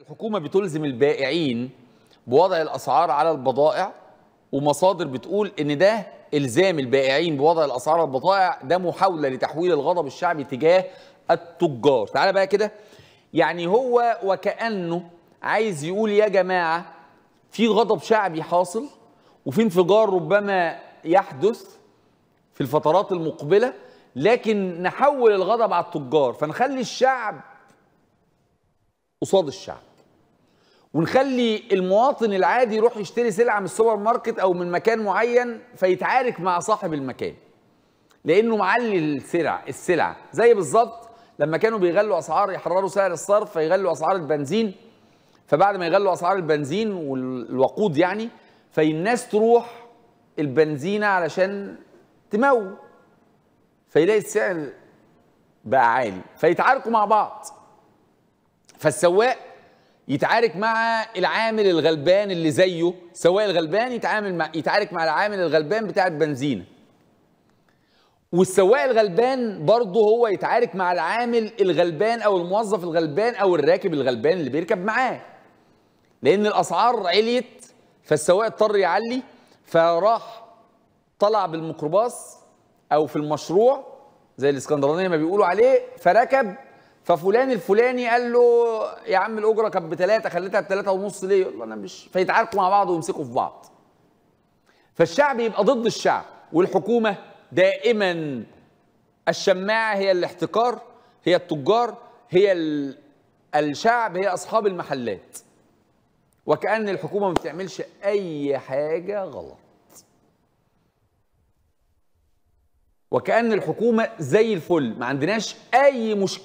الحكومة بتلزم البائعين بوضع الأسعار على البضائع ومصادر بتقول إن ده إلزام البائعين بوضع الأسعار على البضائع ده محاولة لتحويل الغضب الشعبي تجاه التجار تعالى بقى كده يعني هو وكأنه عايز يقول يا جماعة في غضب شعبي حاصل وفي انفجار ربما يحدث في الفترات المقبلة لكن نحول الغضب على التجار فنخلي الشعب قصاد الشعب ونخلي المواطن العادي يروح يشتري سلعه من السوبر ماركت او من مكان معين فيتعارك مع صاحب المكان لانه معلي السلع السلع زي بالظبط لما كانوا بيغلوا اسعار يحرروا سعر الصرف فيغلوا اسعار البنزين فبعد ما يغلوا اسعار البنزين والوقود يعني فالناس تروح البنزينه علشان تمو فيلاقي السعر بقى عالي فيتعاركوا مع بعض فالسواق يتعارك مع العامل الغلبان اللي زيه سواق الغلبان يتعامل مع يتعارك مع العامل الغلبان بتاع البنزينه والسواق الغلبان برضه هو يتعارك مع العامل الغلبان او الموظف الغلبان او الراكب الغلبان اللي بيركب معاه لان الاسعار عليت فالسواق اضطر يعلي فراح طلع بالميكروباص او في المشروع زي الاسكندرانيه ما بيقولوا عليه فركب ففلان الفلاني قال له يا عم الاجره كانت بثلاثه خليتها بثلاثه ونص ليه؟ يقول له انا مش فيتعاركوا مع بعض ويمسكوا في بعض. فالشعب يبقى ضد الشعب والحكومه دائما الشماعه هي الاحتكار هي التجار هي الشعب هي اصحاب المحلات. وكأن الحكومه ما بتعملش اي حاجه غلط. وكأن الحكومه زي الفل ما عندناش اي مشكله